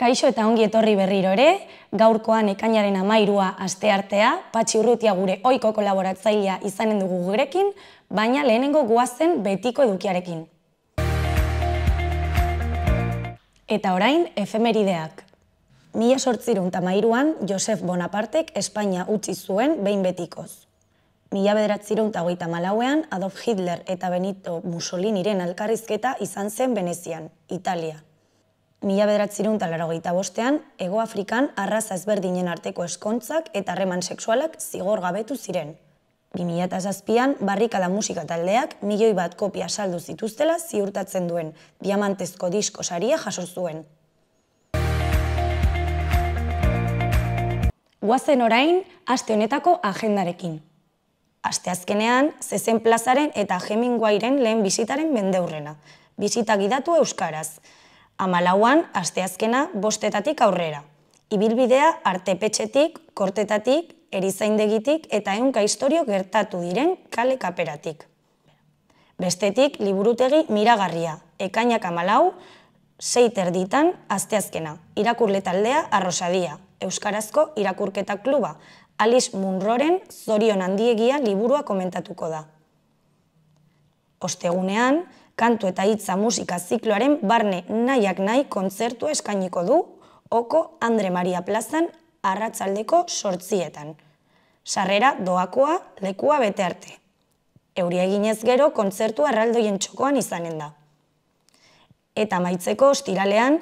Kaixo eta ongi etorri berriro ere, gaurkoan ekainaren amairua aste artea, patxi urrutia gure oiko kolaboratzailea izanen dugu gurekin, baina lehenengo guazen betiko edukiarekin. Eta orain, efemerideak. Mila sortzirun tamairuan, Josef Bonapartek Espainia utzi zuen behin betikoz. Mila bederatzirun Adolf Hitler eta Benito Mussoliniren alkarrizketa izan zen Venezian, Italia mila bederatzireun bostean, Ego Afrikan arraza ezberdinen arteko eskontzak eta harreman seksualak zigor gabetu ziren. Bi mila eta zazpian, barrikada musika taldeak milioi bat kopia saldu zituztela ziurtatzen duen, diamantezko disko saria jaso zuen. Guazen orain, aste honetako agendarekin. Aste azkenean, zezen plazaren eta Guairen lehen bizitaren mendeurrena. Bizita gidatu euskaraz. Euskaraz amalauan asteazkena bostetatik aurrera. Ibilbidea artepetxetik, kortetatik, erizaindegitik eta eunka historio gertatu diren kale kaperatik. Bestetik, liburutegi miragarria, ekainak amalau, seiter ditan asteazkena, irakurletaldea arrosadia, Euskarazko Irakurketa Kluba, Alice Munroren zorion handiegia liburua komentatuko da. Ostegunean, kantu eta hitza musika zikloaren barne nahiak nahi kontzertu eskainiko du Oko Andre Maria Plazan arratzaldeko sortzietan. Sarrera doakoa lekua bete arte. Euria eginez gero kontzertu arraldoien txokoan izanen da. Eta maitzeko ostiralean,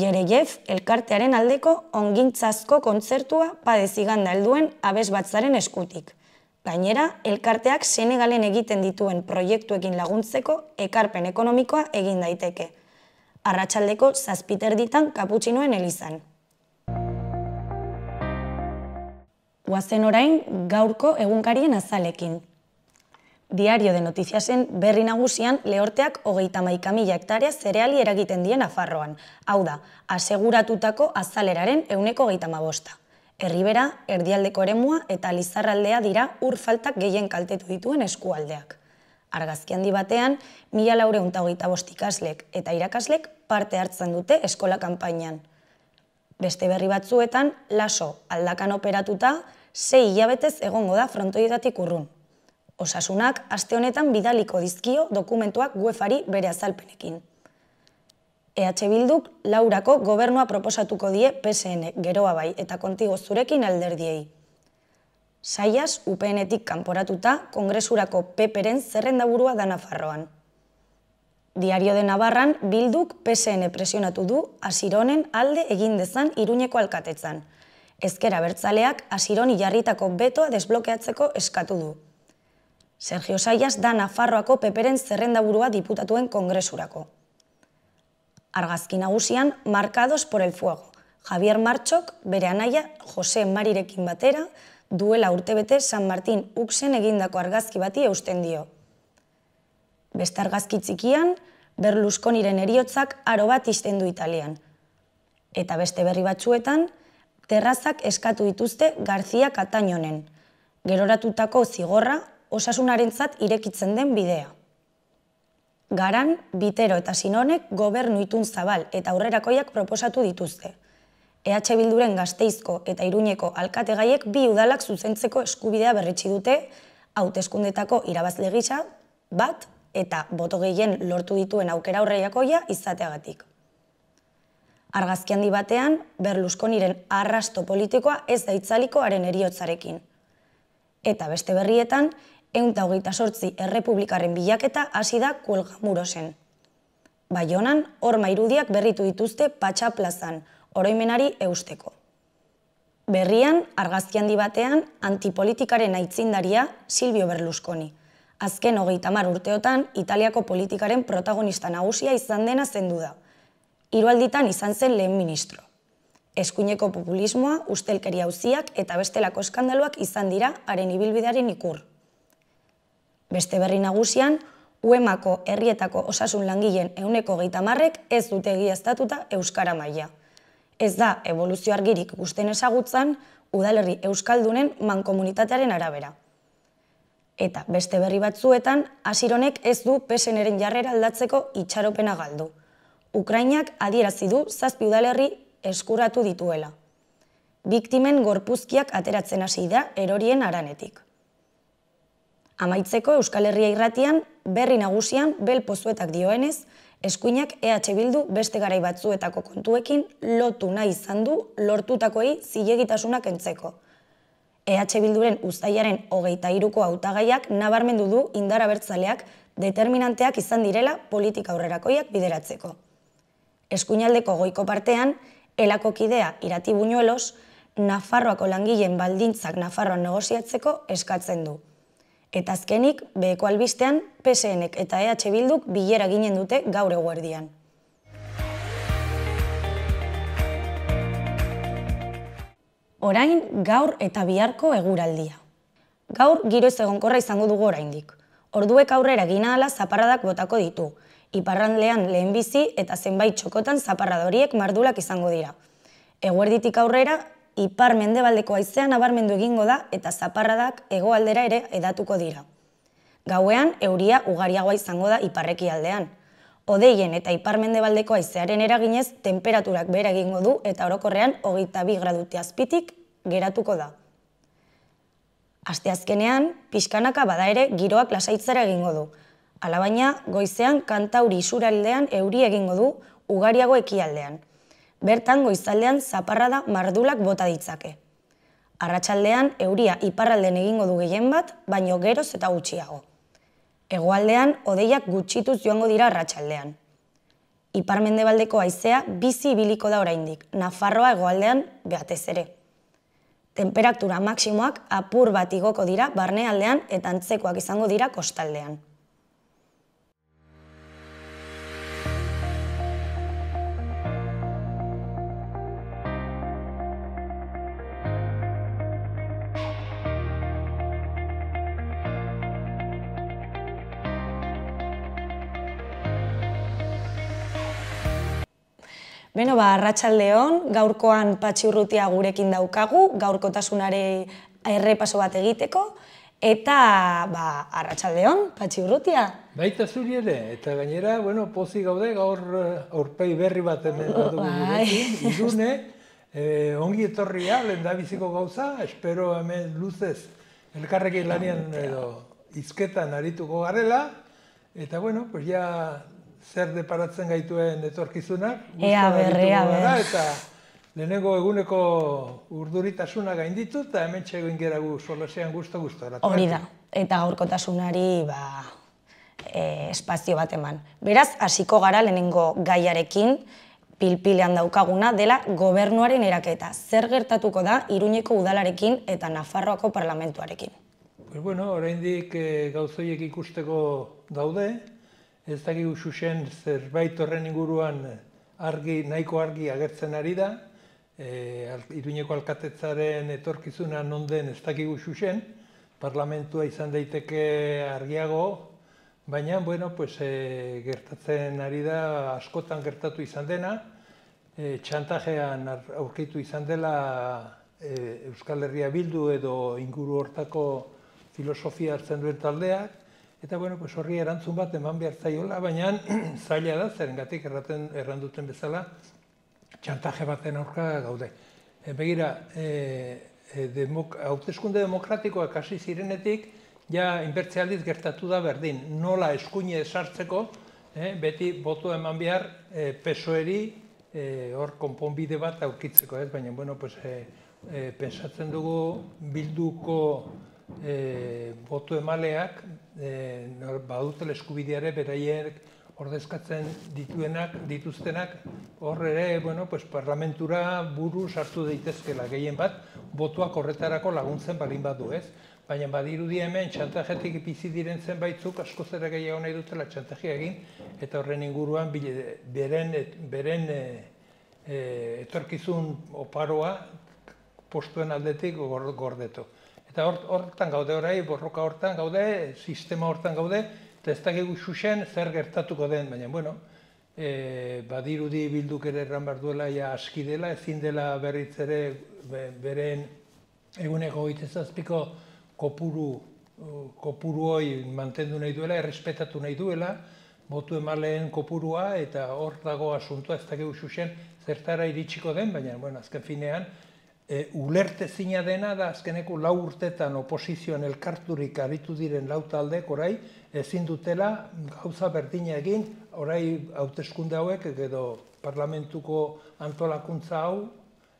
jere jef elkartearen aldeko ongintzazko kontzertua padezigan helduen abes batzaren eskutik. Gainera, elkarteak Senegalen egiten dituen proiektuekin laguntzeko ekarpen ekonomikoa egin daiteke. Arratxaldeko zazpiter ditan kaputxinoen elizan. Guazen orain gaurko egunkarien azalekin. Diario de Noticiasen berri nagusian lehorteak hogeita maika mila hektarea zereali eragiten dien afarroan, hau da, aseguratutako azaleraren euneko hogeita bosta. Herribera, erdialdeko eremua eta lizarraldea dira ur faltak gehien kaltetu dituen eskualdeak. Argazki handi batean, mila laure hogeita bostikaslek eta irakaslek parte hartzen dute eskola kanpainan. Beste berri batzuetan, laso aldakan operatuta, sei hilabetez egongo da frontoidatik urrun. Osasunak, aste honetan bidaliko dizkio dokumentuak uefari bere azalpenekin. EH Bilduk laurako gobernua proposatuko die PSN geroa bai eta kontigo zurekin alderdiei. Saias UPN-etik kanporatuta kongresurako PPren zerrendaburua da farroan. Diario de Navarran Bilduk PSN presionatu du Asironen alde egin dezan Iruñeko alkatetzan. Ezkera bertzaleak Asironi jarritako betoa desblokeatzeko eskatu du. Sergio Saias da farroako peperen zerrendaburua diputatuen kongresurako. Argazki nagusian, markados por el fuego. Javier Martxok, bere anaia, Jose Marirekin batera, duela urtebete San Martín Uxen egindako argazki bati eusten dio. Beste argazki txikian, Berluskon eriotzak aro bat izten du Italian. Eta beste berri batzuetan, terrazak eskatu dituzte Garzia Katañonen. Geroratutako zigorra, osasunarentzat irekitzen den bidea. Garan, Bitero eta Sinonek gobernu itun zabal eta aurrerakoiak proposatu dituzte. EH Bilduren gazteizko eta iruñeko alkategaiek bi udalak zuzentzeko eskubidea berretsi dute, hauteskundetako irabazle gisa, bat eta boto gehien lortu dituen aukera aurreiakoia izateagatik. Argazki handi batean, niren arrasto politikoa ez daitzaliko haren eriotzarekin. Eta beste berrietan, eunta hogeita sortzi errepublikaren bilaketa hasi da kuelga murosen. Baionan, horma irudiak berritu dituzte patxa plazan, oroimenari eusteko. Berrian, argazki batean, antipolitikaren aitzindaria Silvio Berlusconi. Azken hogeita mar urteotan, Italiako politikaren protagonista nagusia izan dena zendu da. Hirualditan izan zen lehen ministro. Eskuineko populismoa, ustelkeria uziak eta bestelako eskandaluak izan dira haren ibilbidearen ikur. Beste berri nagusian, UEMako herrietako osasun langileen euneko gehitamarrek ez dute egiaztatuta Euskara maila. Ez da, evoluzio argirik guzten ezagutzen, udalerri Euskaldunen mankomunitatearen arabera. Eta beste berri batzuetan, asironek ez du peseneren jarrera aldatzeko itxaropena galdu. Ukrainak adierazi du zazpi udalerri eskuratu dituela. Biktimen gorpuzkiak ateratzen hasi da erorien aranetik. Amaitzeko Euskal Herria irratian, berri nagusian, bel pozuetak dioenez, eskuinak EH Bildu beste garai batzuetako kontuekin lotu nahi izan lortutakoi zilegitasunak entzeko. EH Bilduren uztailaren hogeita iruko hautagaiak nabarmendu du indara determinanteak izan direla politika aurrerakoiak bideratzeko. Eskuinaldeko goiko partean, elako kidea irati buñuelos, Nafarroako langileen baldintzak Nafarroan negoziatzeko eskatzen du. Eta azkenik, beheko albistean, PSNek eta EH Bilduk bilera ginen dute gaur eguerdian. Orain, gaur eta biharko eguraldia. Gaur, giro ez egonkorra izango dugu oraindik. Orduek aurrera gina ala zaparradak botako ditu. Iparran lehen bizi eta zenbait txokotan zaparradoriek mardulak izango dira. Eguerditik aurrera, ipar mendebaldeko aizean abarmendu egingo da eta zaparradak hegoaldera ere edatuko dira. Gauean, euria ugariagoa izango da iparreki aldean. Odeien eta ipar mendebaldeko aizearen eraginez temperaturak behera egingo du eta orokorrean hogeita bi azpitik geratuko da. Asteazkenean, pixkanaka bada ere giroak lasaitzera egingo du. Alabaina, goizean kantauri isuraldean euri egingo du ugariago ekialdean bertan goizaldean zaparra da mardulak bota ditzake. Arratxaldean euria iparralden egingo du gehien bat, baino geroz eta gutxiago. Egoaldean odeiak gutxituz joango dira arratxaldean. Ipar haizea aizea bizi ibiliko da oraindik, Nafarroa egoaldean behatez ere. Temperatura maksimoak apur bat igoko dira barnealdean eta antzekoak izango dira kostaldean. Beno, ba, Arratxaldeon, gaurkoan patxurrutia gurekin daukagu, gaurkotasunare errepaso bat egiteko, eta, ba, Arratxaldeon, patxurrutia. Baita zuri ere, eta gainera, bueno, pozi gaude, gaur eh, aurpei berri bat hemen bat dugu izune, ongi etorria, lehen biziko gauza, espero hemen luzez, elkarrekin lanian bai, edo izketan arituko garela, eta, bueno, pues ya, zer deparatzen gaituen etorkizuna. Ea berre, ea Eta lehenengo eguneko urduritasuna gainditu eta hemen txego ingera gu solasean guztu guztu. Hori da, eta gaurko tasunari ba, eh, espazio bat eman. Beraz, hasiko gara lehenengo gaiarekin pilpilean daukaguna dela gobernuaren eraketa. Zer gertatuko da Iruñeko udalarekin eta Nafarroako parlamentuarekin? Bueno, oraindik eh, gauzoiek ikusteko daude, ez dagi zerbait horren inguruan eh, argi, nahiko argi agertzen ari da, e, iruñeko alkatetzaren etorkizuna non ez dakigu xuxen, parlamentua izan daiteke argiago, baina, bueno, pues, e, gertatzen ari da, askotan gertatu izan dena, e, txantajean aurkitu izan dela e, Euskal Herria Bildu edo inguru hortako filosofia hartzen duen taldeak, Eta bueno, pues horri erantzun bat eman behar zaiola, baina zaila da, zer engatik erraten erranduten bezala, txantaje baten aurka gaude. E, begira, e, e, demok, demokratikoa hasi zirenetik, ja inbertzialdiz gertatu da berdin, nola eskuine esartzeko, e, beti botu eman behar e, pesoeri e, hor konponbide bat aurkitzeko, ez? baina bueno, pues, e, e, pensatzen dugu bilduko e, boto emaleak, e, nor, badutel eskubideare beraiek ordezkatzen dituenak, dituztenak, hor ere, bueno, pues, parlamentura buru sartu daitezkela gehien bat, botuak horretarako laguntzen balin badu ez. Baina irudi hemen txantajetik bizi diren zenbaitzuk asko zera gehiago nahi dutela txantajia egin eta horren inguruan bile, beren, beren e, e, etorkizun oparoa postuen aldetik gordetok eta hortan gaude orai, borroka hortan gaude, sistema hortan gaude, eta ez dakik zer gertatuko den, baina, bueno, badiru eh, badirudi bilduk ere erran behar duela, ja aski dela, ezin dela berriz ere beren eguneko itezazpiko kopuru, kopuru hoi mantendu nahi duela, errespetatu nahi duela, botu emaleen kopurua, eta hor dago asuntua ez dakik usuxen zertara iritsiko den, baina, bueno, azken finean, e, ulerte zina dena da azkeneko lau urtetan oposizioan elkarturik aritu diren lau taldek orai ezin dutela gauza berdina egin orai hauteskunde hauek edo parlamentuko antolakuntza hau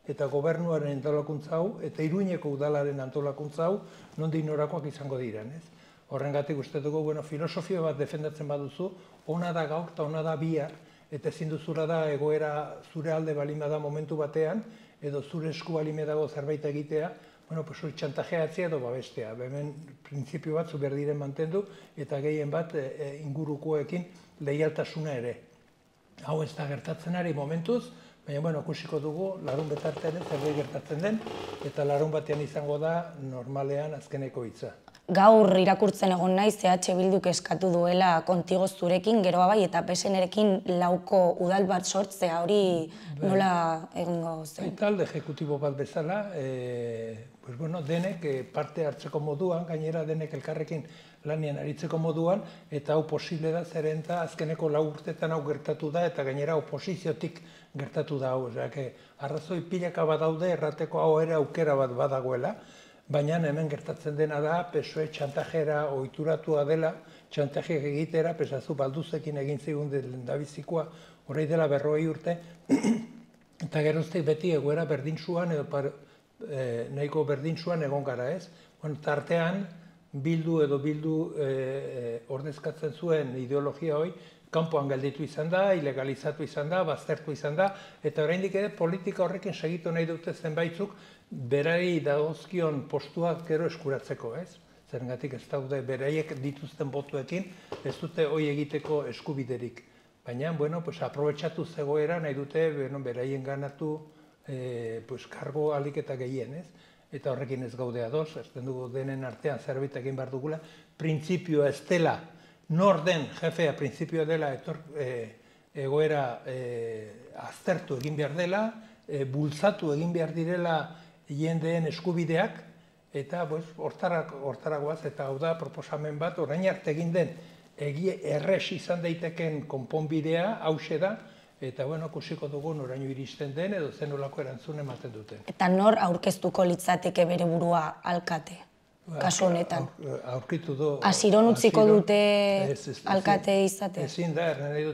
eta gobernuaren antolakuntza hau eta iruineko udalaren antolakuntza hau nondi norakoak izango diren ez horrengatik uste dugu bueno filosofia bat defendatzen baduzu ona da gaur ta ona da bihar eta ezin duzura da egoera zure alde balima da momentu batean edo zure esku balime dago zerbait egitea, bueno, pues hori txantajeatzea edo babestea. Hemen printzipio bat zu berdiren mantendu eta gehien bat e, e, ingurukoekin leialtasuna ere. Hau ez da gertatzen ari momentuz, baina bueno, ikusiko dugu larun betartean zerbait gertatzen den eta larun batean izango da normalean azkeneko hitza gaur irakurtzen egon naiz EH Bilduk eskatu duela kontigo zurekin, gero bai eta erekin lauko udal bat sortzea hori bai. nola egingo zen. Eta bai, alde ejecutibo bat bezala, e, denek e, parte hartzeko moduan, gainera denek elkarrekin lanien aritzeko moduan, eta hau posible da zeren da azkeneko lau urtetan hau gertatu da, eta gainera oposiziotik gertatu da hau. Osea, arrazoi pilaka bat daude errateko hau ere aukera bat badagoela baina hemen gertatzen dena da, pesoe txantajera ohituratua dela, txantajek egitera, pesazu balduzekin egin zigun den dabizikoa, horrei dela berroi urte, eta geroztek beti egoera berdintzuan, edo par, e, nahiko egon gara ez. Bueno, tartean, bildu edo bildu e, ordezkatzen zuen ideologia hoi, kanpoan gelditu izan da, ilegalizatu izan da, baztertu izan da, eta oraindik ere politika horrekin segitu nahi dute zenbaitzuk, berari dagozkion postuak gero eskuratzeko, ez? Zerengatik ez daude beraiek dituzten botuekin, ez dute hoi egiteko eskubiderik. Baina, bueno, pues, aprobetsatu zegoera nahi dute bueno, beraien ganatu e, pues, kargo alik eta gehien, ez? Eta horrekin ez gaude ados, ez den dugu denen artean zerbait egin behar dugula, printzipioa ez dela, nor den jefea printzipioa dela etor, eh, egoera e, aztertu egin behar dela, e, bultzatu egin behar direla, jendeen eskubideak eta boz, hortarak, hortaragoaz eta hau da proposamen bat orain arte egin den egi erres izan daiteken konponbidea hause da eta bueno kusiko dugu noraino iristen den edo zen nolako erantzun ematen duten eta nor aurkeztuko litzateke bere burua alkate ba, kasu honetan eh, aurkitu do asiron utziko dute alkate izate ezin da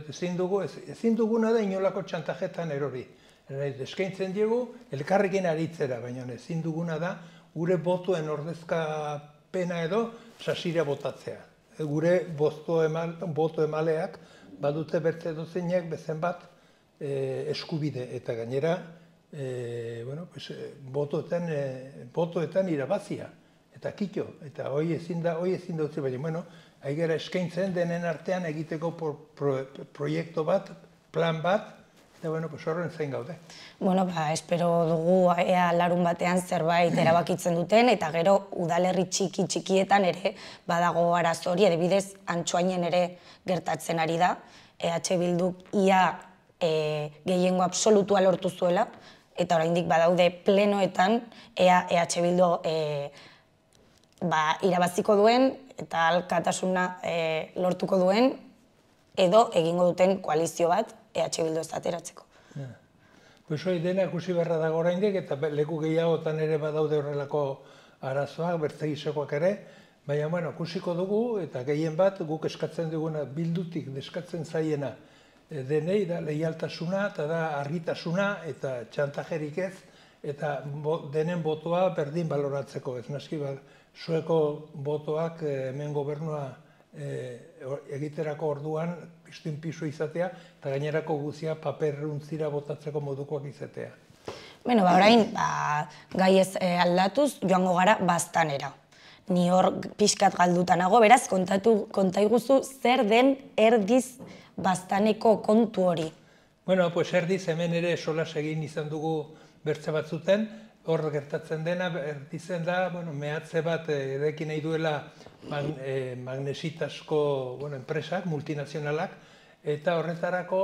ezin dugu ezin dugu da inolako txantajetan erori eskaintzen diegu, elkarrekin aritzera, baina ezin duguna da, gure botuen ordezka pena edo, sasira botatzea. E, gure boto emaleak, badute bertze dozeinak bezen bat e, eskubide, eta gainera, e, botoetan irabazia, eta kiko, eta hoi ezin da, hoi ezin da, baina, bueno, aigera eskaintzen denen artean egiteko proiektu bat, plan bat, Eta, bueno, pues horren zein gaude. Bueno, ba, espero dugu ea eh, larun batean zerbait erabakitzen duten, eta gero udalerri txiki txikietan ere badago arazori, edibidez, antxoainen ere gertatzen ari da. EH Bilduk ia eh, gehiengo absolutua lortu zuela, eta oraindik badaude plenoetan ea e EH Bildu ba, irabaziko duen eta alkatasuna eh, lortuko duen edo egingo duten koalizio bat EH Bildu ez da ateratzeko. dena ikusi berra dago orain eta leku gehiagotan ere badaude horrelako arazoak, bertze ere, baina, bueno, ikusiko dugu, eta gehien bat guk eskatzen duguna bildutik, eskatzen zaiena e, denei, da leialtasuna, eta da argitasuna, eta txantajerik ez, eta denen botoa berdin baloratzeko, ez nazki, ba, zueko botoak e, hemen gobernua e, egiterako orduan istuin piso izatea, eta gainerako guzia paperruntzira botatzeko modukoak izatea. Bueno, ba, orain, ba, gai ez eh, aldatuz, joango gara bastanera. Ni hor pixkat galduta nago, beraz, kontatu, kontaiguzu zer den erdiz bastaneko kontu hori. Bueno, pues erdiz hemen ere solas egin izan dugu bertze batzuten, hor gertatzen dena, eh, dizen da, bueno, mehatze bat edekin eh, nahi duela man, eh, magnesitasko bueno, enpresak, multinazionalak, eta horretarako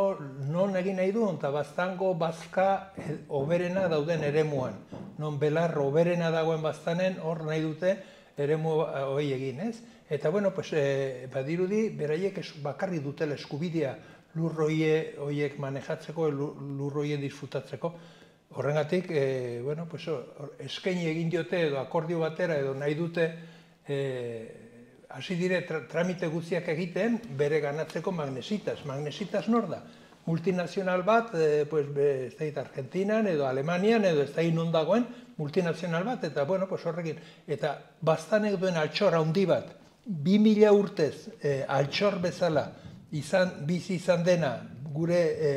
non egin nahi du, eta baztango bazka oberena dauden eremuan. Non belar oberena dagoen baztanen hor nahi dute eremu hori egin, ez? Eta bueno, pues, badirudi, beraiek es, bakarri dutela eskubidea lurroie horiek manejatzeko, lurroien disfrutatzeko. Horrengatik, e, eh, bueno, pues, eskaini egin diote edo akordio batera edo nahi dute e, hasi dire tra, tramite guztiak egiten bere ganatzeko magnesitas. Magnesitas nor da? Multinazional bat, e, pues, be, ez da Argentinan edo Alemanian edo ez da inundagoen, multinazional bat, eta bueno, pues, horrekin, eta baztanek duen altxor handi bat, bi mila urtez e, altxor bezala izan, bizi izan dena gure e,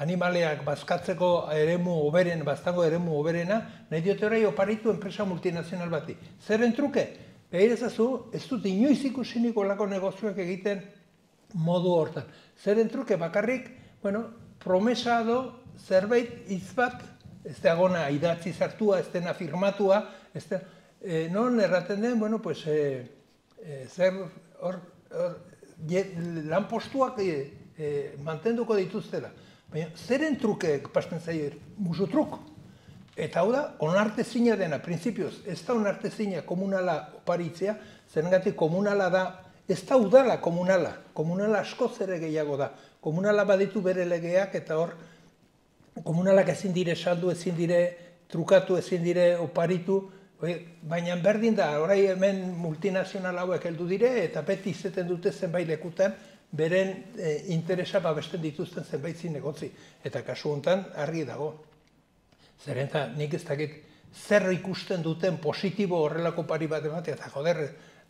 animaleak bazkatzeko eremu oberen, baztango eremu oberena, nahi diote horai oparitu enpresa multinazional bati. Zer entruke? ezazu ez dut inoiz ikusinik olako negozioak egiten modu hortan. Zer entruke, bakarrik, bueno, promesa do, zerbait izbat, ez da gona idatzi zartua, ez dena firmatua, ez da, eh, non erraten den, bueno, pues, e, zer, hor, hor, lan postuak e, mantenduko dituztela. Baina, zeren trukeek pasten zaio muzu truk? Eta hau da, onarte zina dena, prinsipioz, ez da onarte zina komunala oparitzea, zer komunala da, ez da udala komunala, komunala asko zere gehiago da. Komunala baditu bere legeak eta hor, komunalak ezin dire saldu, ezin dire trukatu, ezin dire oparitu, e, baina berdin da, orai hemen multinazional hauek heldu dire, eta beti izeten dute zenbait lekutan, beren e, interesa babesten dituzten zenbait negozi Eta kasu hontan, argi dago. Zeren eta nik ez dakit zer ikusten duten positibo horrelako pari bat ematea, eta joder,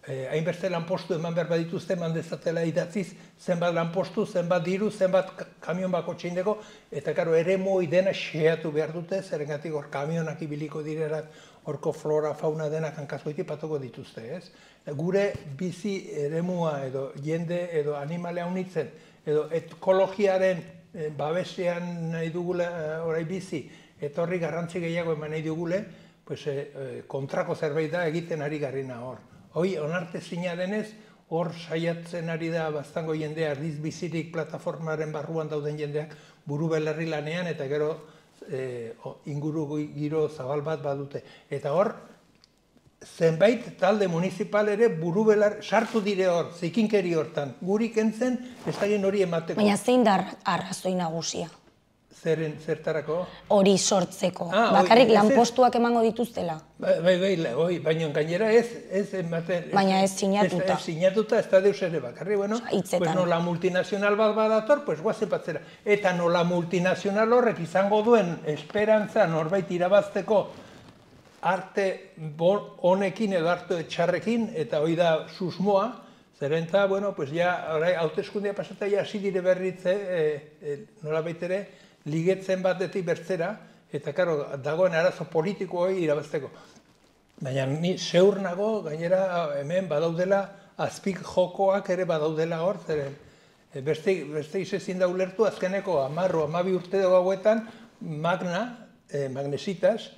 eh, hainbeste lanpostu eman behar badituzte, eman dezatela idatziz, zenbat lanpostu, zenbat diru, zenbat kamion bako txindeko, eta karo, ere moi dena xeatu behar dute, gati hor kamionak ibiliko direra, horko flora fauna denak hankazko patoko dituzte, ez? Gure bizi eremua edo jende edo animalea unitzen, edo ekologiaren eh, babesean nahi dugule eh, orai bizi, etorri garrantzi gehiago eman nahi dugule, pues, e, kontrako zerbait da egiten ari garrina hor. Hoi, onarte denez, hor saiatzen ari da bastango jendea, ardiz bizirik plataformaren barruan dauden jendeak, buru belarri lanean, eta gero Eh, inguru giro zabal bat badute. Eta hor, zenbait talde municipal ere buru belar sartu dire hor, zikinkeri hortan. Guri kentzen, ez hori emateko. Baina zein da arrazoi nagusia? Zeren, zertarako? Hori sortzeko. Ah, Bakarrik lan postuak emango dituztela. Bai, bai, bai, bai, baina gainera ez, ez, ez, baina ez sinatuta. Ez, ez da deus ere bakarri, bueno, pues nola multinazional bat badator, pues guazen bat Eta nola multinazional horrek izango duen esperantza norbait irabazteko arte honekin edo arte txarrekin, eta hoi da susmoa, zeren eta, bueno, pues ya, haute eskundia pasatea, ya sigire berritze, eh, eh, eh nola baitere, ligetzen bat bertzera, eta karo, dagoen arazo politiko hori irabazteko. Baina ni zeur nago, gainera hemen badaudela, azpik jokoak ere badaudela hor, e, beste, beste izezin da ulertu, azkeneko amarro, amabi urte dago hauetan, magna, e, magnesitas,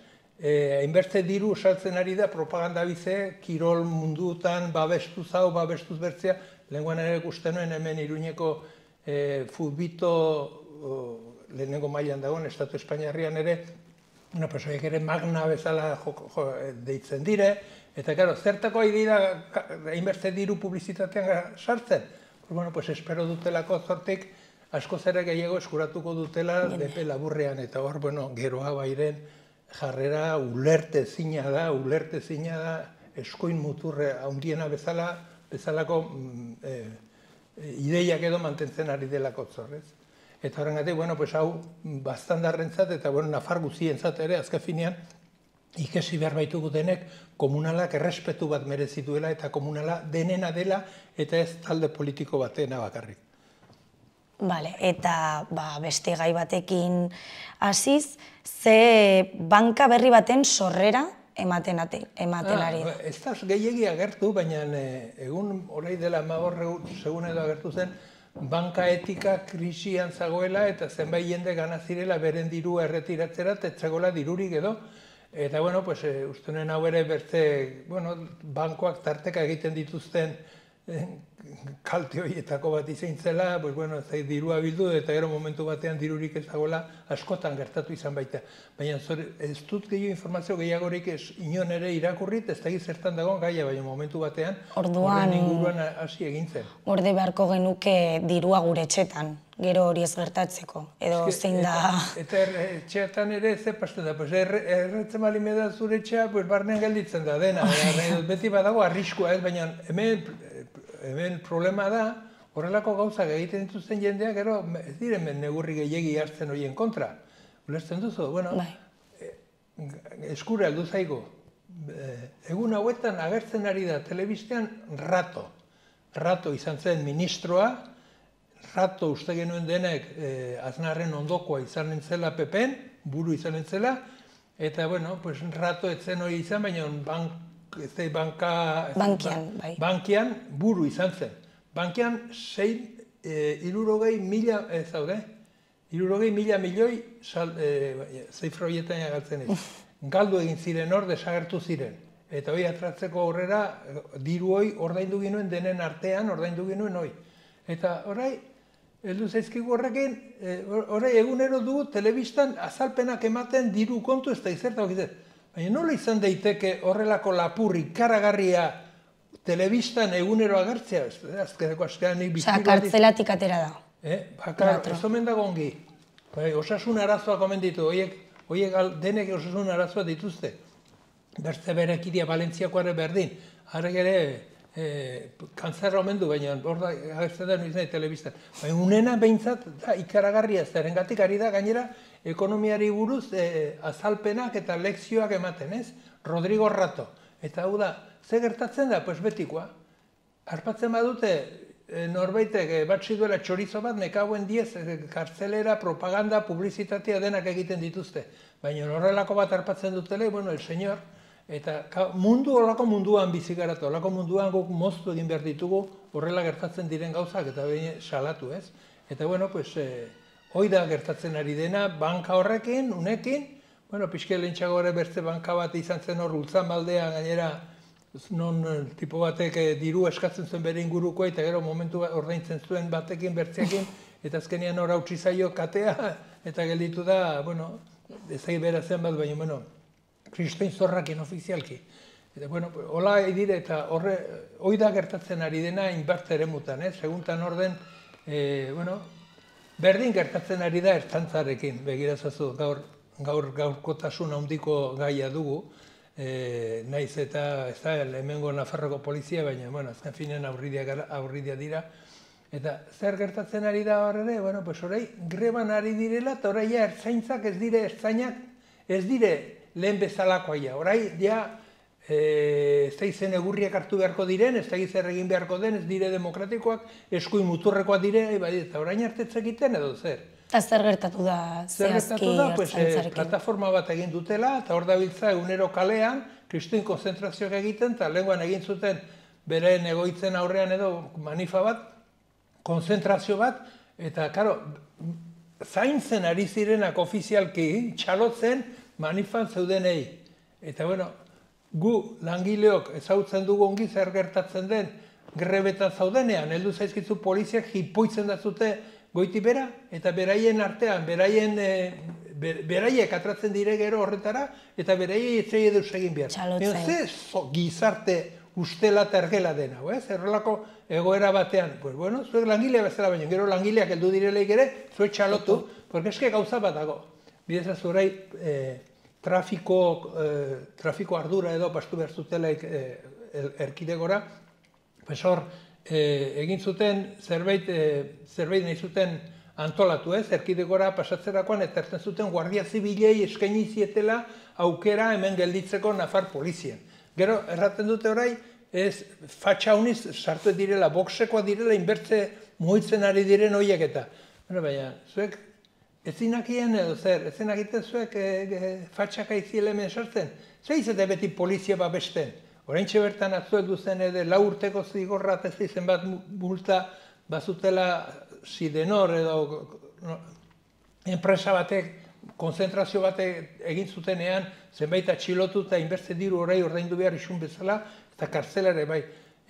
Ein diru saltzen ari da propaganda bize kirol mundutan babestu zau babestuz bertzea lenguan ere gustenuen hemen Iruñeko e, lehenengo mailan dagoen Estatu Espainiarrian ere, una persoa ere magna bezala eh, deitzen dire, eta gero, zertako ai dira, hainbeste diru publizitatean sartzen? Pues, bueno, pues espero dutelako zortik, asko zera gehiago eskuratuko dutela depe laburrean, eta hor, bueno, geroa bairen jarrera ulerte zina da, ulerte zina da, eskoin muturre handiena bezala, bezalako mm, eh, ideiak edo mantentzen ari delako zorrez. Eta horren gati, bueno, pues hau, bastandarren zat, eta bueno, nafar guzien ere, azka finean, ikesi behar baitugu denek, komunalak errespetu bat merezituela, eta komunala denena dela, eta ez talde politiko batena bakarrik. Vale, eta ba, beste gai batekin hasiz, ze banka berri baten sorrera ematen, ate, ematen ah, ari. Ba, ez da gehiagia gertu, baina eh, egun orai dela maborre segun edo agertu zen, banka etika krisian zagoela eta zenbait jende gana zirela beren diru erretiratzera tetzagola dirurik edo eta bueno pues e, eh, ustunen hau ere beste bueno bankoak tarteka egiten dituzten eh, kalte horietako bat izain zela, pues bueno, dirua bildu eta gero momentu batean dirurik ez dagoela askotan gertatu izan baita. Baina ez dut gehiago informazio gehiagorik ez inon ere irakurrit, ez da zertan dagoen gaia, baina momentu batean horren inguruan hasi egin zen. orde beharko genuke dirua gure txetan, gero hori ez gertatzeko, edo zein e, da... E, eta, txetan ere ez da, erretzen bali meda zure txea, barnean gelditzen da dena, beti badago arriskua ez, baina hemen hemen problema da, horrelako gauzak egiten dituzten jendeak gero ez diren negurri gehiagi hartzen horien kontra. Ulertzen duzu, bueno, aldu bai. eh, zaigo, eh, egun hauetan agertzen ari da telebistean rato. Rato izan zen ministroa, rato uste genuen denek eh, aznarren ondokoa izan entzela pepen, buru izan entzela, eta bueno, pues, rato etzen hori izan, baina bank, ez banka... Bankian, ba- bai. Bankian buru izan zen. Bankian zein e, irurogei mila, ez mila milioi sal, e, zeifroietan egaltzen ez. Galdu egin ziren hor, desagertu ziren. Eta hori atratzeko aurrera, diru hoi ordain du denen artean, ordain du hoi. Eta horai Eldu zaizkigu horrekin, e, horrei egunero dugu telebistan azalpenak ematen diru kontu ez da izertak egitez. Baina nola izan daiteke horrelako lapurri karagarria telebistan egunero agertzea? Azkeneko azkenean nik bizitik... Osa, kartzelatik atera da. Eh? Ba, ez omen dago ongi. Bai, osasun arazoak omen ditu, oiek, oiek denek osasun arazoa dituzte. Bertze berekidia, Balentziakoare berdin. Harrek ere, Eh, kanzarra omen du, baina hor da, agertzen da, nire telebizta. Baina unena behintzat, da, ikaragarria zaren gatik, ari da, gainera, ekonomiari buruz eh, azalpenak eta lekzioak ematen, ez? Rodrigo Rato. Eta hau da, ze gertatzen da, pues betikoa. Arpatzen badute, eh, norbaitek batzi duela txorizo bat, nekauen diez, kartzelera, propaganda, publizitatea denak egiten dituzte. Baina horrelako bat arpatzen dutele, bueno, el senyor, Eta mundu horrako munduan bizigaratu, horrako munduan guk moztu egin behar ditugu horrela gertatzen diren gauzak eta behin salatu ez. Eta bueno, pues, e, hoi da gertatzen ari dena, banka horrekin, unekin, bueno, pixke lehentxago ere bertze banka bat izan zen hor ultzan baldea, gainera, non eh, tipo batek eh, diru eskatzen zuen bere inguruko eta gero momentu ordaintzen zuen batekin bertzekin, eta azkenean hor zaio katea eta gelditu da, bueno, bera zen bat, baina, bueno, kristoin zorrakin ofizialki. Eta, bueno, hola edire eta horre, hoi da gertatzen ari dena inbarte ere mutan, eh? Seguntan orden, eh, bueno, berdin gertatzen ari da ertzantzarekin, begirazazu, gaur, gaur, kotasun handiko gaia dugu, e, naiz eta ez da, hemengo Nafarroko polizia, baina, bueno, azken finen aurridia, aurridia dira, Eta zer gertatzen ari da hor ere, bueno, pues orai greban ari direla, eta orai ertzaintzak ez dire ertzainak, ez dire lehen bezalakoa ja. Orai, e, ja, ez da izen egurriak hartu beharko diren, ez da egin beharko den, ez dire demokratikoak, eskuin muturrekoa dire, bai, bai, eta orain hartetzak egiten edo zer. Eta zer gertatu da zehazki da, pues, da? Eh, plataforma bat egin dutela, eta hor da biltza egunero kalean, kristuin konzentrazioak egiten, eta lenguan egin zuten bere egoitzen aurrean edo manifa bat, konzentrazio bat, eta, karo, zaintzen ari zirenak ofizialki, txalotzen, manifan zeudenei. Eta bueno, gu langileok ezautzen dugu ongi zer gertatzen den, grebetan zaudenean, heldu zaizkizu poliziak hipoitzen da zute goiti bera, eta beraien artean, beraien, e, beraiek atratzen dire gero horretara, eta beraiei etzei edo egin behar. Eta Ze gizarte ustela eta ergela dena, ez? Errolako eh? egoera batean, pues bueno, zuek langilea bezala baino, gero langileak heldu direlaik ere, zuek txalotu, porque eske gauza bat dago. Bidez, ez orai, e, trafiko, e, trafiko ardura edo pastu behar zutela eh, erkidegora, besor, eh, egin zuten zerbait, e, zerbait nahi zuten antolatu ez, erkidegora pasatzerakoan, eta zuten guardia zibilei eskaini zietela aukera hemen gelditzeko nafar polizien. Gero, erraten dute orai, ez fatxauniz sartu direla, boksekoa direla, inbertze muhitzen ari diren horiek eta. Baina, zuek Ez zinakien edo zer, ez zinakiten zuek e, e, fatxak hemen izate beti polizia bat besten. Horein bertan atzuek duzen edo laurteko zigorrat ez izen bat multa bazutela sidenor edo no, enpresa batek, konzentrazio batek egin zutenean zenbait atxilotu eta inbertze diru orain ordaindu behar isun bezala eta kartzelare bai.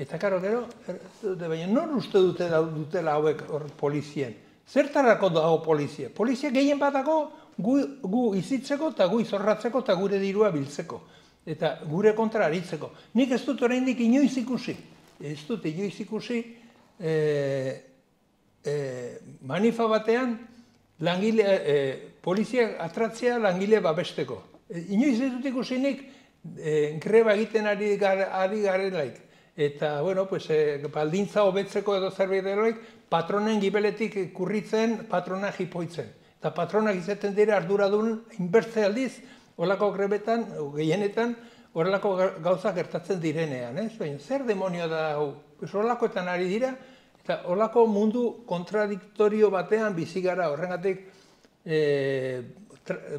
Eta karo gero, er, baina nor uste dute dutela hauek polizien? Zertarako dago polizia? Polizia gehien dago gu, izitzeko eta gu izorratzeko eta gure dirua biltzeko. Eta gure kontra aritzeko. Nik ez dut oraindik inoiz ikusi. Ez dut inoiz ikusi e, e, manifa batean langile, e, polizia atratzea langile babesteko. inoiz ez dut ikusi nik e, greba egiten ari, garen laik. Eta, bueno, pues, e, baldintza hobetzeko edo zerbait patronen gibeletik kurritzen patrona jipoitzen. Eta patronak izaten dira arduradun inbertze aldiz, horrelako grebetan, gehienetan, horrelako gauza gertatzen direnean. Ez? zer demonio da hau? Horrelakoetan ari dira, eta horrelako mundu kontradiktorio batean bizi gara horrengatik eh,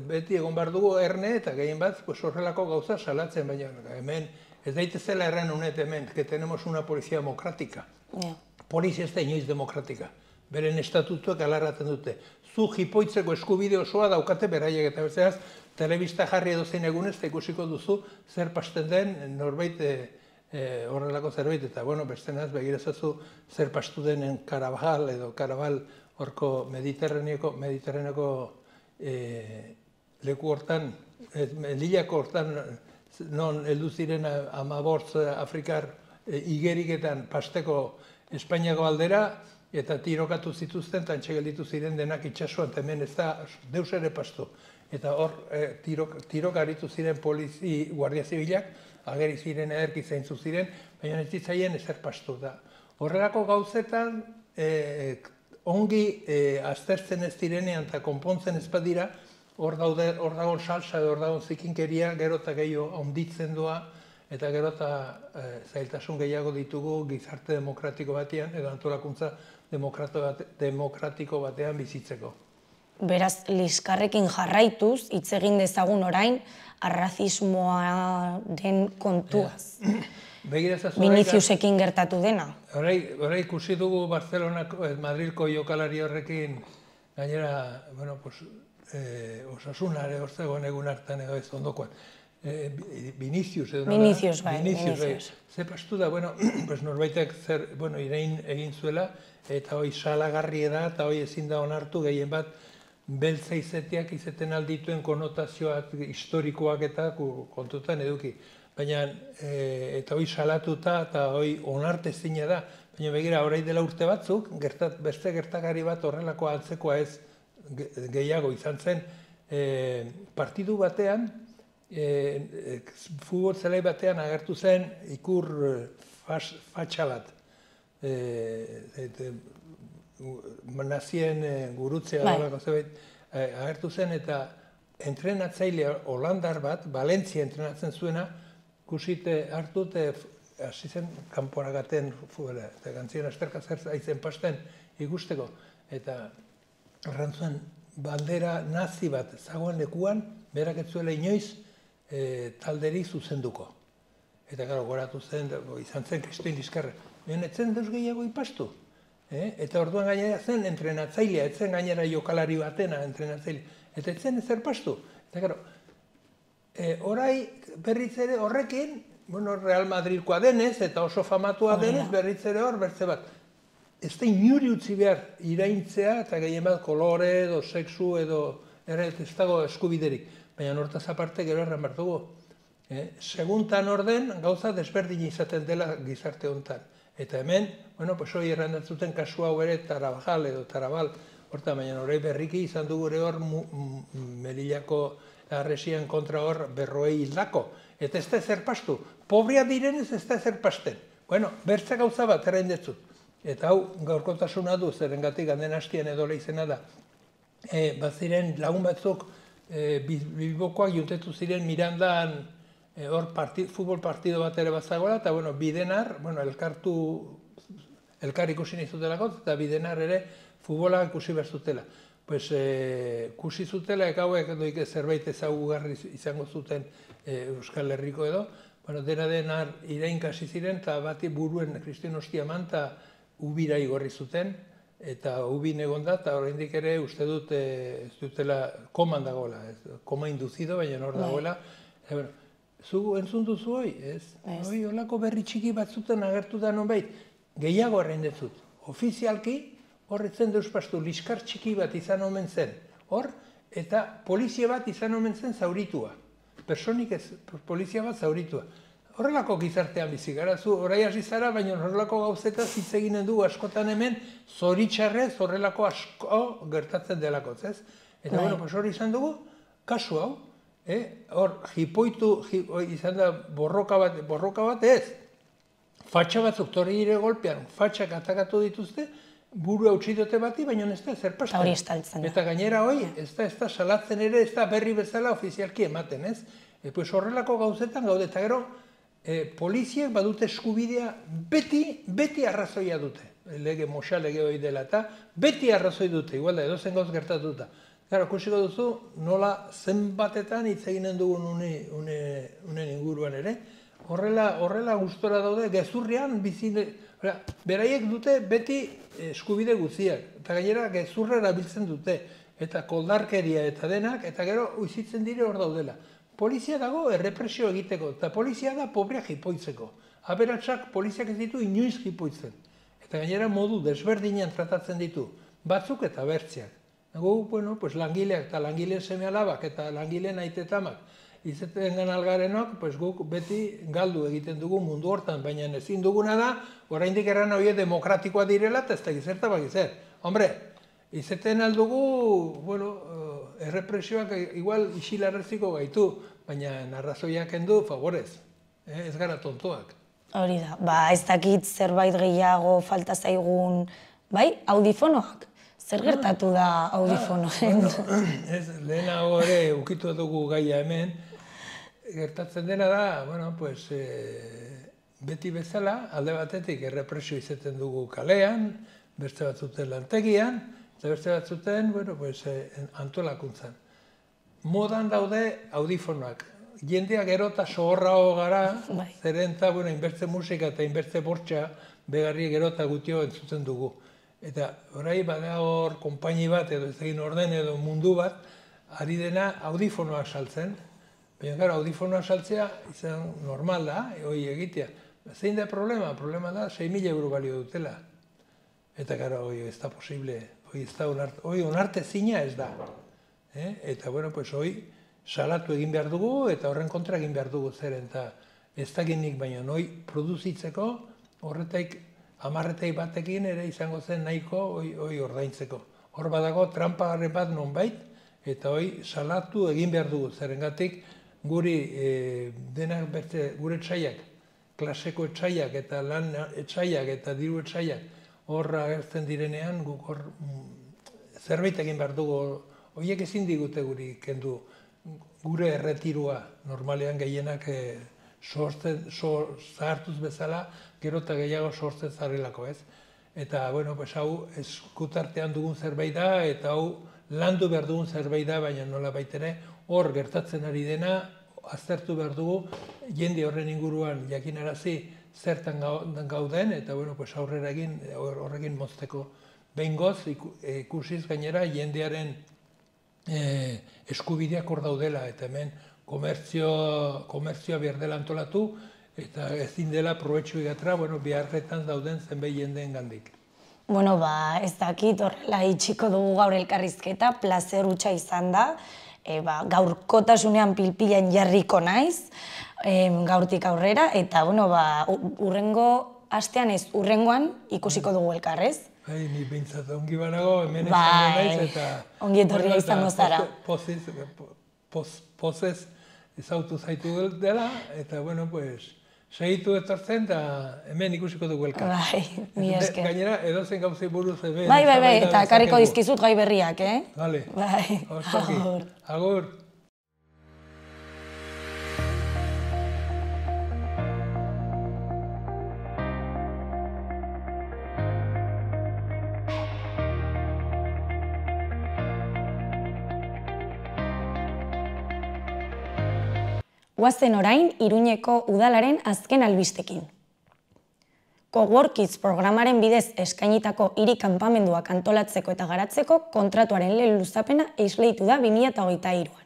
beti egon behar dugu erne eta gehien bat horrelako gauza salatzen, baina hemen ez daitezela erren unet hemen, que tenemos una policia democrática. Yeah. Polizia ez da inoiz demokratika. Beren estatutuak alarraten dute. Zu jipoitzeko eskubide osoa daukate beraiek eta bezeaz, telebista jarri edo zein egunez, da ikusiko duzu zer pasten den norbait eh, eh, horrelako zerbait. Eta, bueno, beste naz, begirazazu zer pastu denen Karabajal edo Karabal horko mediterraneko, mediterraneko eh, leku hortan, lillako hortan, non heldu elduziren amabortz afrikar igeriketan pasteko, Espainiako aldera eta tirokatu zituzten eta entxegelditu ziren denak itxasuan, eta hemen ez da deus ere pastu. Eta hor eh, tirok aritu ziren polizi guardia zibilak, ageri ziren ederki zeintzu ziren, baina ez zaien, ezer pastu da. Horrelako gauzetan, eh, ongi eh, aztertzen ez direnean eta konpontzen ez badira, hor dagoen salsa hor dagoen zikinkeria gero eta gehiago onditzen doa eta gero eta e, zailtasun gehiago ditugu gizarte demokratiko batean, edo antolakuntza demokratiko batean bizitzeko. Beraz, liskarrekin jarraituz, hitz egin dezagun orain, arrazismoa den kontuaz. Ja. Eh, gertatu dena. Horrei, ikusi dugu Barcelona, eh, Madrilko jokalari horrekin, gainera, bueno, pues, eh, osasunare, egun hartan edo ez ondokoan. Eh, Vinicius edo Vinicius, Vinicius, bai. bai. Ze da, bueno, pues norbaitek zer, bueno, irein egin zuela, eta hoi salagarri da, eta hoi ezin da onartu gehien bat, beltza izeteak izeten aldituen konotazioak historikoak eta kontutan eduki. Baina, eh, eta hoi salatuta, eta hoi onarte zine da, baina begira, orain dela urte batzuk, beste gertakari bat horrelako altzekoa ez gehiago izan zen, eh, partidu batean, e, e batean agertu zen ikur e, fatxalat. E, nazien e, gurutzea bai. agertu zen eta entrenatzaile holandar bat, Valentzia entrenatzen zuena, kusite hartu eta hasi zen kanpora gaten asterka pasten ikusteko. Eta errantzuan baldera nazi bat zagoen lekuan, berak inoiz, e, eh, talderi zuzenduko. Eta gara, goratu zen, izan zen kristuin dizkarra. Eta etzen deus gehiago ipastu. E? Eta orduan gainera zen entrenatzailea, etzen gainera jokalari batena entrenatzailea. Eta etzen ezer pastu. Eta gara, e, eh, orai berriz ere horrekin, bueno, Real Madridkoa denez, eta oso famatua denez, berriz ere hor, bertze bat. Ez da inuri utzi behar iraintzea, eta gehien bat kolore edo sexu edo ere ez dago eskubiderik baina hortaz aparte gero erran behar dugu. Eh, orden gauza desberdin izaten dela gizarte honetan. Eta hemen, bueno, pues hoi erran dutzen kasu hau ere tarabajal edo tarabal, horta baina hori berriki izan dugu ere hor melillako arresian kontra hor berroei hildako. Eta ez da ezer pastu, pobria direnez ez da ezer Bueno, bertze gauza bat erain Eta hau, gaurkotasuna du, zerengatik handen askien edo lehizena da. E, baziren lagun batzuk, Eh, Bibokoak juntetu ziren Mirandan eh, hor partid, futbol partido bat ere bazagoela, eta bueno, bidenar, bueno, elkartu, elkar ikusi nizutelako, eta bidenar ere futbola ikusi berzutela. Pues, eh, kusi zutela, eka hauek zerbait ezagugarri izango zuten Euskal Herriko edo, bueno, dena denar irainkasi eta bati buruen Kristian Ostia manta ubira igorri zuten, eta ubin egon da, eta oraindik ere uste dut eh, ez dutela koman dagoela, koma induzido, baina hor bai. dagoela. Bai. E, entzun duzu hoi, ez? Hoi, olako berri txiki zuten agertu da non bait, gehiago arren dezut. Ofizialki, horretzen deus pastu, liskar txiki bat izan omen zen. Hor, eta polizia bat izan omen zen zauritua. Personik ez, polizia bat zauritua horrelako gizartean bizi gara, zu orai hasi zara, baina horrelako gauzetaz hitz eginen du askotan hemen zoritxarrez horrelako asko gertatzen delako, ez? Eta, bai. bueno, pues izan dugu, kasu hau, eh? hor, jipoitu, izan da, borroka bat, borroka bat ez, fatxa batzuk torri dire golpean, fatxak atakatu dituzte, buru hau bati, baina ez da zer Hori Eta gainera hoi, ez da, ez da, salatzen ere, ez da berri bezala ofizialki ematen, ez? E, pues horrelako gauzetan gaude, gero, E, poliziek badute eskubidea beti, beti arrazoia dute. Lege moxa lege dela eta beti arrazoi dute, igual da, edo zen gauz gertatuta. Gara, kusiko duzu, nola zenbatetan hitz eginen dugun une, une, inguruan ere, horrela, horrela gustora daude, gezurrian bizi, beraiek dute beti eskubide guziak, eta gainera gezurrera biltzen dute, eta koldarkeria eta denak, eta gero uizitzen dire hor daudela polizia dago errepresio egiteko, eta polizia da pobrea jipoitzeko. Aberatsak poliziak ez ditu inoiz jipoitzen. Eta gainera modu desberdinean tratatzen ditu, batzuk eta bertziak. Nago, bueno, pues langileak eta langileen seme alabak eta langileen aitetamak. Izeten gana algarenok, pues guk beti galdu egiten dugu mundu hortan, baina ezin duguna da, oraindik erran hori demokratikoa direla, eta ez da gizertabak izer. Hombre, izeten aldugu, bueno, eh, errepresioak igual isilarreziko gaitu, baina narrazoiak endu favorez, eh? ez gara tontoak. Hori da, ba, ez dakit zerbait gehiago, falta zaigun, bai, audifonoak. Zer ah. gertatu da audifono? Ah, bueno, ez, ere, ukitu dugu gaia hemen, gertatzen dena da, bueno, pues, e, beti bezala, alde batetik errepresio izaten dugu kalean, beste batzuten lantegian, Eta beste batzuten, bueno, pues, eh, antolakuntzan. Modan daude audifonoak. Jendeak erota sohorra gara, bai. zeren eta, bueno, inbertze musika eta inbertze bortxa, begarri gerota gutio entzuten dugu. Eta orai bada hor konpaini bat edo ez egin orden edo mundu bat, ari dena audifonoa saltzen. Baina gara, audifonoa saltzea izan normal da, hori egitea. Zein da problema? Problema da, 6.000 euro balio dutela. Eta gara, hori, ez da posible hoi ez da onart, hoi onarte zina ez da. Eh? Eta, bueno, pues hoy salatu egin behar dugu eta horren kontra egin behar dugu zeren. Eta ez da ginnik, baina noi produzitzeko horretaik amarretai batekin ere izango zen nahiko hoi, hoi ordaintzeko. Hor badago, trampagarre bat nonbait eta hoi salatu egin behar dugu zeren guri e, denak beste, gure etxaiak, klaseko etxaiak eta lan etxaiak eh, eta diru etxaiak, horra gertzen direnean, guk mm, zerbait egin behar dugu, horiek ezin digute guri kendu, gure erretirua, normalean gehienak eh, zahartuz bezala, gero eta gehiago sortzen zarrilako ez. Eta, bueno, pues hau eskutartean dugun zerbait da, eta hau landu behar dugun zerbait da, baina nola baitere, hor gertatzen ari dena, aztertu behar dugu, jende horren inguruan jakinarazi, zertan gauden, eta bueno, pues aurrera egin, horrekin mozteko behingoz, e, ikusiz gainera, jendearen e, eskubideak hor daudela, eta hemen komertzio, komertzioa behar dela antolatu, eta ezin dela probetxu egatera, bueno, biharretan dauden zenbait jendeen gandik. Bueno, ba, ez dakit horrela itxiko dugu gaur elkarrizketa, placer utxa izan da, e, ba, gaurkotasunean pilpilan jarriko naiz, em, gaurtik aurrera, eta bueno, ba, urrengo astean ez, urrengoan ikusiko dugu elkar, ez? Bai, ni bintzat ongi banago, hemen bai. izan eta... Ongi etorri bueno, izan zara. Pozez, pozez, ezautu zaitu dela, eta bueno, pues, segitu etortzen, eta hemen ikusiko dugu elkar. Bai, mi esker. Gainera, edo zen gauzei buruz hemen. Bai, bai, bai, eta karriko dizkizut gai berriak, eh? Bale. Bai, agur. Agur. guazen orain Iruñeko udalaren azken albistekin. Coworkids programaren bidez eskainitako hiri kanpamenduak antolatzeko eta garatzeko kontratuaren lehen luzapena eisleitu da 2008an.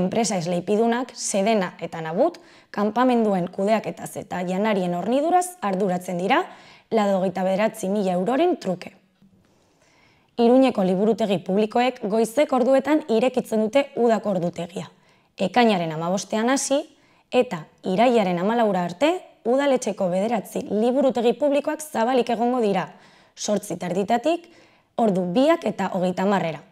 Enpresa eisleipidunak, sedena eta nabut, kanpamenduen kudeaketaz eta janarien horniduraz arduratzen dira, lado gita bederatzi mila euroren truke. Iruñeko liburutegi publikoek goizek orduetan irekitzen dute udak ordutegia ekainaren amabostean hasi eta iraiaren amalaura arte udaletxeko bederatzi liburutegi publikoak zabalik egongo dira, sortzi tarditatik, ordu biak eta hogeita marrera.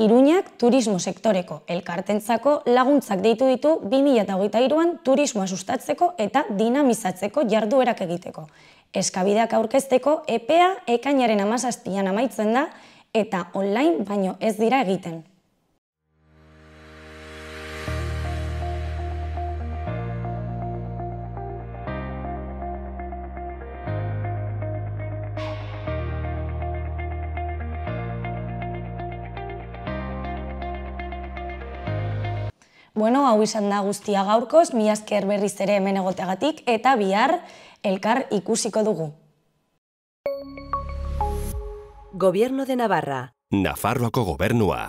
Iruñak turismo sektoreko elkartentzako laguntzak deitu ditu 2008an turismoa sustatzeko eta dinamizatzeko jarduerak egiteko. Eskabideak aurkezteko EPEA ekainaren amazaztian amaitzen da eta online baino ez dira egiten. bueno, hau izan da guztia gaurkoz, mi azker berriz ere hemen egoteagatik, eta bihar elkar ikusiko dugu. Gobierno de Navarra. Nafarroako gobernua.